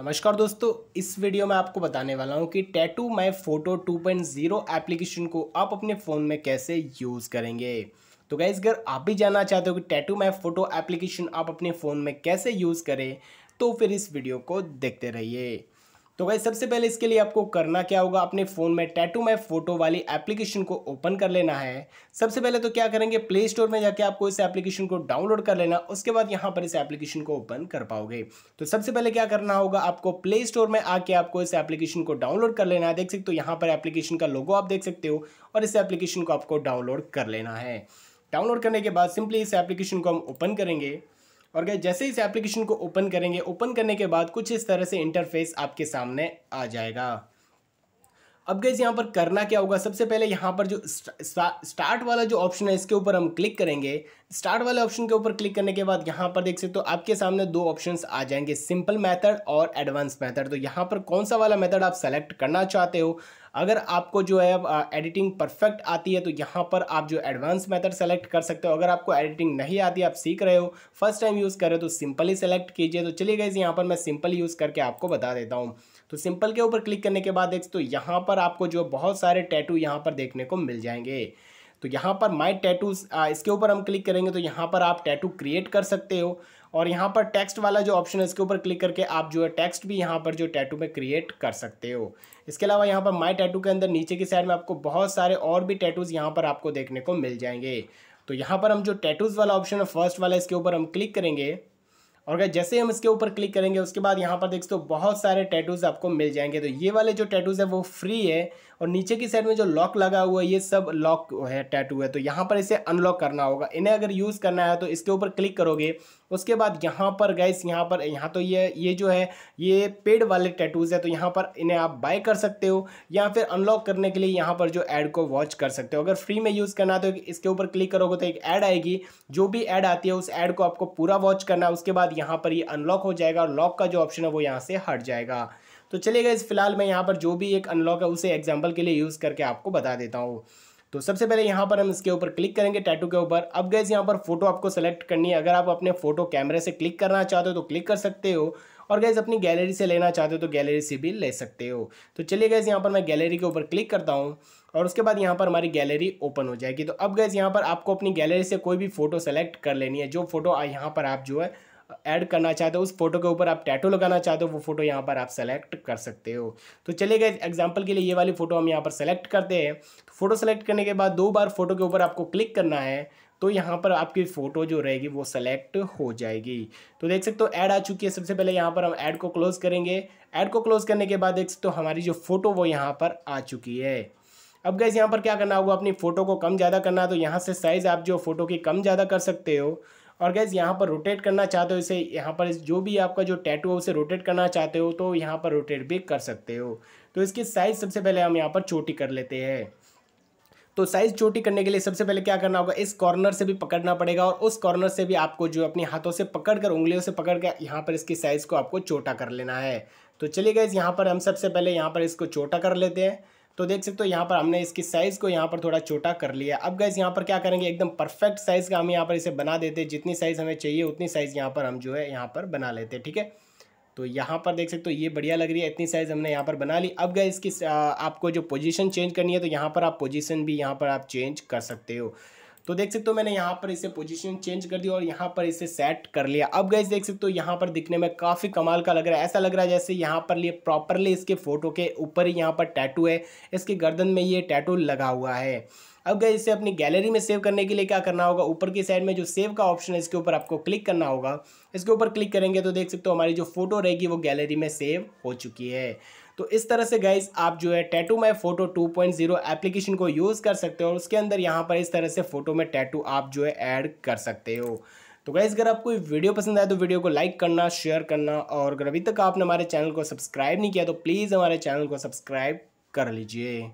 नमस्कार दोस्तों इस वीडियो में आपको बताने वाला हूँ कि टैटू माई फोटो 2.0 एप्लीकेशन को आप अपने फ़ोन में कैसे यूज़ करेंगे तो गाइज़ अगर आप भी जानना चाहते हो कि टैटू माई फोटो एप्लीकेशन आप अपने फ़ोन में कैसे यूज़ करें तो फिर इस वीडियो को देखते रहिए तो भाई सबसे पहले इसके लिए आपको करना क्या होगा अपने फ़ोन में टैटू मैप फोटो वाली एप्लीकेशन को ओपन कर लेना है सबसे पहले तो क्या करेंगे प्ले स्टोर में जाके आपको इस एप्लीकेशन को डाउनलोड कर लेना उसके बाद यहाँ पर इस एप्लीकेशन को ओपन कर पाओगे तो सबसे पहले क्या करना होगा आपको प्ले स्टोर में आके आपको इस एप्लीकेशन को डाउनलोड कर लेना है देख सकते हो यहाँ पर एप्लीकेशन का लोगो आप देख सकते हो और इस एप्लीकेशन को आपको डाउनलोड कर लेना है डाउनलोड करने के बाद सिंपली इस एप्लीकेशन को हम ओपन करेंगे और गए जैसे इस एप्लीकेशन को ओपन करेंगे ओपन करने के बाद कुछ इस तरह से इंटरफेस आपके सामने आ जाएगा अब गैस यहाँ पर करना क्या होगा सबसे पहले यहाँ पर जो स्टार्ट वाला जो ऑप्शन है इसके ऊपर हम क्लिक करेंगे स्टार्ट वाले ऑप्शन के ऊपर क्लिक करने के बाद यहाँ पर देख सकते हो तो आपके सामने दो ऑप्शंस आ जाएंगे सिंपल मेथड और एडवांस मेथड तो यहाँ पर कौन सा वाला मेथड आप सेलेक्ट करना चाहते हो अगर आपको जो है एडिटिंग परफेक्ट आती है तो यहाँ पर आप जो एडवांस मेथड सेलेक्ट कर सकते हो अगर आपको एडिटिंग नहीं आती आप सीख रहे हो फर्स्ट टाइम यूज़ कर रहे हो तो सिंपली सेलेक्ट कीजिए तो चलिए गए यहाँ पर मैं सिंपल यूज़ करके आपको बता देता हूँ तो सिंपल के ऊपर क्लिक करने के बाद एक तो यहाँ पर आपको जो बहुत सारे टैटू यहाँ पर देखने को मिल जाएंगे तो यहाँ पर माई टैटूज इसके ऊपर हम क्लिक करेंगे तो यहाँ पर आप टैटू क्रिएट कर सकते हो और यहाँ पर टेक्स्ट वाला जो ऑप्शन है इसके ऊपर क्लिक करके आप जो है टेक्स्ट भी यहाँ पर जो टैटू में क्रिएट कर सकते हो इसके अलावा यहाँ पर माई टैटू के अंदर नीचे की साइड में आपको बहुत सारे और भी टैटूज़ यहाँ पर आपको देखने को मिल जाएंगे तो यहाँ पर हम जो टैटूज़ वाला ऑप्शन है फर्स्ट वाला इसके ऊपर हम क्लिक करेंगे और अगर जैसे हम इसके ऊपर क्लिक करेंगे उसके बाद यहाँ पर देख सकते हो बहुत सारे टैटूज़ आपको मिल जाएंगे तो ये वाले जो टैटूज़ है वो फ्री है और नीचे की साइड में जो लॉक लगा हुआ है ये सब लॉक है टैटू है तो यहाँ पर इसे अनलॉक करना होगा इन्हें अगर यूज़ करना है तो इसके ऊपर क्लिक करोगे उसके बाद यहाँ पर गैस यहाँ पर यहाँ तो ये ये जो है ये पेड वाले टैटूज़ है तो यहाँ पर इन्हें आप बाय कर सकते हो या फिर अनलॉक करने के लिए यहाँ पर जो ऐड को वॉच कर सकते हो अगर फ्री में यूज़ करना है तो इसके ऊपर क्लिक करोगे तो एक ऐड आएगी जो भी ऐड आती है उस ऐड को आपको पूरा वॉच करना है उसके बाद यहाँ पर ये अनलॉक हो जाएगा और लॉक का जो ऑप्शन है वो यहाँ से हट जाएगा तो चलेगा इस फिलहाल मैं यहाँ पर जो भी एक अनलॉक है उसे एग्जाम्पल के लिए यूज़ करके आपको बता देता हूँ तो सबसे पहले यहाँ पर हम इसके ऊपर क्लिक करेंगे टैटू के ऊपर अब गैस यहाँ पर फोटो आपको सेलेक्ट करनी है अगर आप अपने फोटो कैमरे से क्लिक करना चाहते हो तो क्लिक कर सकते हो और गैस अपनी गैलरी से लेना चाहते हो तो गैलरी से भी ले सकते हो तो चलिए गैस यहाँ पर मैं गैलरी के ऊपर क्लिक करता हूँ और उसके बाद यहाँ पर हमारी गैलरी ओपन हो जाएगी तो अब गैस यहाँ पर आपको अपनी गैलरी से कोई भी फोटो सेलेक्ट कर लेनी है जो फोटो यहाँ पर आप जो है ऐड करना चाहते हो उस फोटो के ऊपर आप टैटो लगाना चाहते हो वो फोटो यहाँ पर आप सेलेक्ट कर सकते हो तो चलिए गए एग्जाम्पल के लिए ये वाली फ़ोटो हम यहाँ पर सेलेक्ट करते हैं तो फोटो सेलेक्ट करने के बाद दो बार फोटो के ऊपर आपको क्लिक करना है तो यहाँ पर आपकी फ़ोटो जो रहेगी वो सेलेक्ट हो जाएगी तो देख सकते हो ऐड आ चुकी है सबसे पहले यहाँ पर हम ऐड को क्लोज़ करेंगे ऐड को क्लोज़ करने के बाद देख सकते हो हमारी जो फ़ोटो वो यहाँ पर आ चुकी है अब गैस यहाँ पर क्या करना होगा अपनी फ़ोटो को कम ज़्यादा करना है तो यहाँ से साइज़ आप जो फ़ोटो की कम ज़्यादा कर सकते हो और गैज़ यहाँ पर रोटेट करना चाहते हो इसे यहाँ पर जो भी आपका जो टैटू है उसे रोटेट करना चाहते हो तो यहाँ पर रोटेट भी कर सकते हो तो इसकी साइज़ सबसे पहले हम यहाँ पर छोटी कर लेते हैं तो साइज़ छोटी करने के लिए सबसे पहले क्या करना होगा इस कॉर्नर से भी पकड़ना पड़ेगा और उस कॉर्नर से भी आपको जो अपने हाथों से पकड़ कर उंगलियों से पकड़ कर यहाँ पर इसकी साइज़ को आपको छोटा कर लेना है तो चलिए गए यहाँ पर हम सबसे पहले यहाँ पर इसको छोटा कर लेते हैं तो देख सकते हो यहाँ पर हमने इसकी साइज़ को यहाँ पर थोड़ा छोटा कर लिया अब गैस यहाँ पर क्या करेंगे एकदम परफेक्ट साइज़ का हम यहाँ पर इसे बना देते हैं जितनी साइज़ हमें चाहिए उतनी साइज़ यहाँ पर हम जो है यहाँ पर बना लेते हैं ठीक है तो यहाँ पर देख सकते हो ये बढ़िया लग रही है इतनी साइज़ हमने यहाँ पर बना ली अब गए इसकी आपको जो पोजीशन चेंज करनी है तो यहाँ पर आप पोजीशन भी यहाँ पर आप चेंज कर सकते हो तो देख सकते हो मैंने यहाँ पर इसे पोजीशन चेंज कर दिया और यहाँ पर इसे सेट कर लिया अब गैस देख सकते हो यहाँ पर दिखने में काफ़ी कमाल का लग रहा है ऐसा लग रहा है जैसे यहाँ पर लिए प्रॉपरली इसके फ़ोटो के ऊपर ही यहाँ पर टैटू है इसके गर्दन में ये टैटू लगा हुआ है अब गए इसे अपनी गैलरी में सेव करने के लिए क्या करना होगा ऊपर की साइड में जो सेव का ऑप्शन है इसके ऊपर आपको क्लिक करना होगा इसके ऊपर क्लिक करेंगे तो देख सकते हो हमारी जो फोटो रहेगी वो गैलरी में सेव हो चुकी है तो इस तरह से गाइज आप जो है टैटू माई फोटो 2.0 एप्लीकेशन को यूज़ कर सकते हो और उसके अंदर यहाँ पर इस तरह से फोटो में टैटू आप जो है ऐड कर सकते हो तो गाइज़ अगर आपको वीडियो पसंद आए तो वीडियो को लाइक करना शेयर करना और अगर अभी तक आपने हमारे चैनल को सब्सक्राइब नहीं किया तो प्लीज़ हमारे चैनल को सब्सक्राइब कर लीजिए